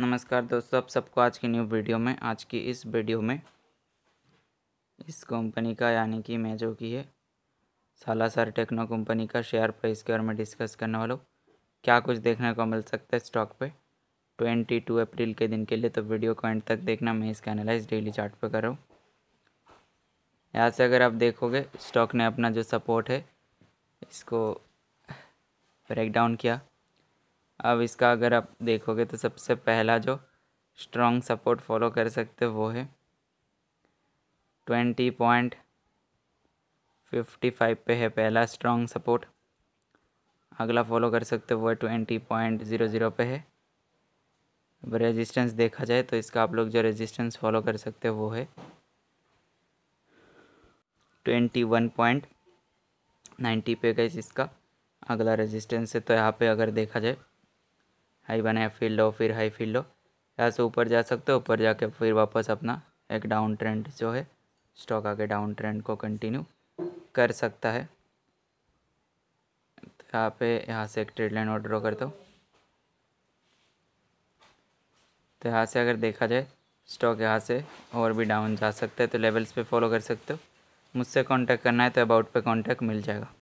नमस्कार दोस्तों आप सबको आज की न्यू वीडियो में आज की इस वीडियो में इस कंपनी का यानी कि मैं जो की है सालासर टेक्नो कंपनी का शेयर प्राइस के बारे में डिस्कस करने वाला हूँ क्या कुछ देखने को मिल सकता है स्टॉक पे 22 अप्रैल के दिन के लिए तो वीडियो को एंड तक देखना मैं इसका एनालाइज डेली चार्ट पर कर रहा हूँ यहाँ से अगर आप देखोगे स्टॉक ने अपना जो सपोर्ट है इसको ब्रेक डाउन किया अब इसका अगर आप देखोगे तो सबसे पहला जो स्ट्रॉन्ग सपोर्ट फॉलो कर सकते हो वो है ट्वेंटी पॉइंट फिफ्टी फाइव पे है पहला स्ट्रॉन्ग सपोर्ट अगला फॉलो कर सकते हो वो ट्वेंटी पॉइंट ज़ीरो ज़ीरो पे है अब रेजिस्टेंस देखा जाए तो इसका आप लोग जो रेजिस्टेंस फॉलो कर सकते हो वो है ट्वेंटी वन पॉइंट नाइन्टी पे गए इसका अगला रेजिस्टेंस है तो यहाँ पे अगर देखा जाए हाई बनाया फिर लो फिर हाई फिर लो यहाँ से ऊपर जा सकते हो ऊपर जाके फिर वापस अपना एक डाउन ट्रेंड जो है स्टॉक आगे डाउन ट्रेंड को कंटिन्यू कर सकता है तो यहाँ पे यहाँ से एक ट्रेड लाइन और ड्रॉ कर दो तो यहाँ से अगर देखा जाए स्टॉक यहाँ से और भी डाउन जा सकता है तो लेवल्स पे फॉलो कर सकते हो मुझसे कांटेक्ट करना है तो अबाउट पे कांटेक्ट मिल जाएगा